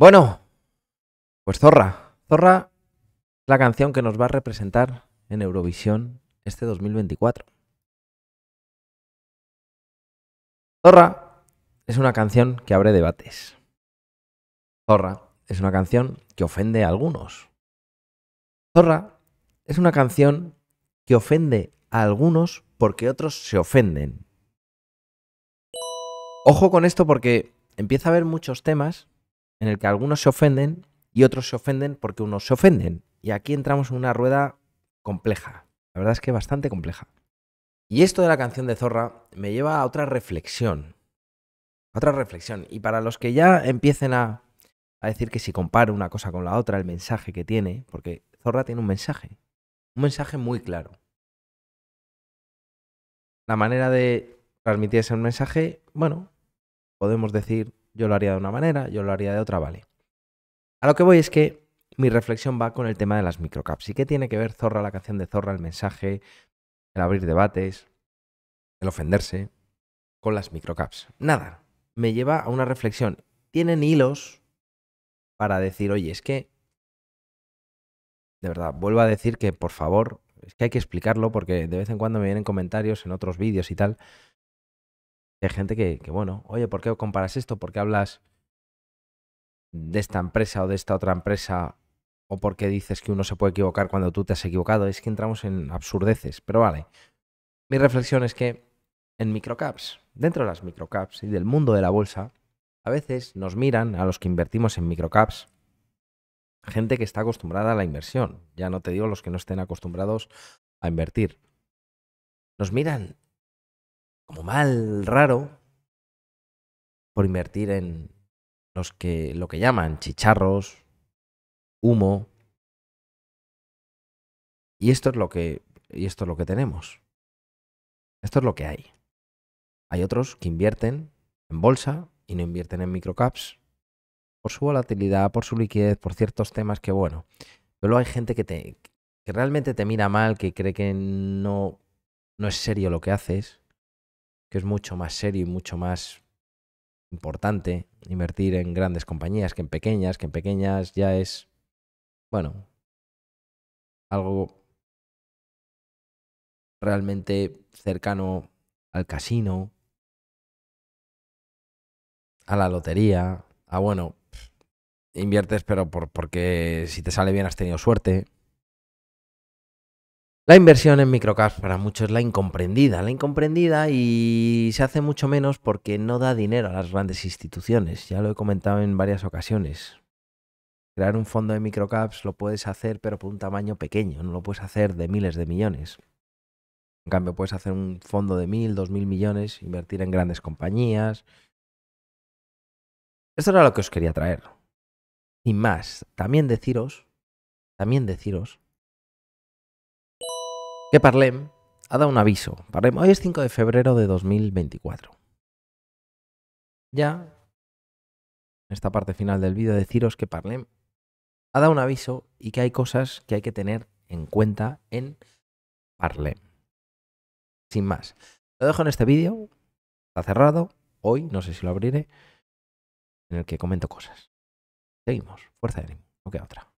Bueno, pues Zorra. Zorra es la canción que nos va a representar en Eurovisión este 2024. Zorra es una canción que abre debates. Zorra es una canción que ofende a algunos. Zorra es una canción que ofende a algunos porque otros se ofenden. Ojo con esto porque empieza a haber muchos temas en el que algunos se ofenden y otros se ofenden porque unos se ofenden. Y aquí entramos en una rueda compleja. La verdad es que bastante compleja. Y esto de la canción de Zorra me lleva a otra reflexión. Otra reflexión. Y para los que ya empiecen a, a decir que si comparo una cosa con la otra, el mensaje que tiene, porque Zorra tiene un mensaje. Un mensaje muy claro. La manera de transmitir ese mensaje, bueno, podemos decir yo lo haría de una manera, yo lo haría de otra, vale. A lo que voy es que mi reflexión va con el tema de las microcaps. ¿Y qué tiene que ver Zorra, la canción de Zorra, el mensaje, el abrir debates, el ofenderse con las microcaps? Nada, me lleva a una reflexión. Tienen hilos para decir, oye, es que, de verdad, vuelvo a decir que, por favor, es que hay que explicarlo porque de vez en cuando me vienen comentarios en otros vídeos y tal, hay gente que, bueno, oye, ¿por qué comparas esto? ¿Por qué hablas de esta empresa o de esta otra empresa? ¿O por qué dices que uno se puede equivocar cuando tú te has equivocado? Es que entramos en absurdeces, pero vale. Mi reflexión es que en microcaps, dentro de las microcaps y del mundo de la bolsa, a veces nos miran a los que invertimos en microcaps, gente que está acostumbrada a la inversión, ya no te digo los que no estén acostumbrados a invertir. Nos miran como mal, raro, por invertir en los que lo que llaman chicharros, humo. Y esto es lo que y esto es lo que tenemos. Esto es lo que hay. Hay otros que invierten en bolsa y no invierten en microcaps por su volatilidad, por su liquidez, por ciertos temas que bueno. Pero luego hay gente que te que realmente te mira mal, que cree que no no es serio lo que haces que es mucho más serio y mucho más importante invertir en grandes compañías que en pequeñas, que en pequeñas ya es, bueno, algo realmente cercano al casino, a la lotería, a bueno, inviertes pero por, porque si te sale bien has tenido suerte, la inversión en microcaps para muchos es la incomprendida, la incomprendida y se hace mucho menos porque no da dinero a las grandes instituciones, ya lo he comentado en varias ocasiones. Crear un fondo de microcaps lo puedes hacer pero por un tamaño pequeño, no lo puedes hacer de miles de millones. En cambio puedes hacer un fondo de mil, dos mil millones, invertir en grandes compañías. Esto era lo que os quería traer. Sin más, también deciros, también deciros que Parlem ha dado un aviso. Parlem, hoy es 5 de febrero de 2024. Ya, en esta parte final del vídeo, deciros que Parlem ha dado un aviso y que hay cosas que hay que tener en cuenta en Parlem. Sin más. Lo dejo en este vídeo. Está cerrado. Hoy, no sé si lo abriré, en el que comento cosas. Seguimos. Fuerza de ánimo. No queda otra.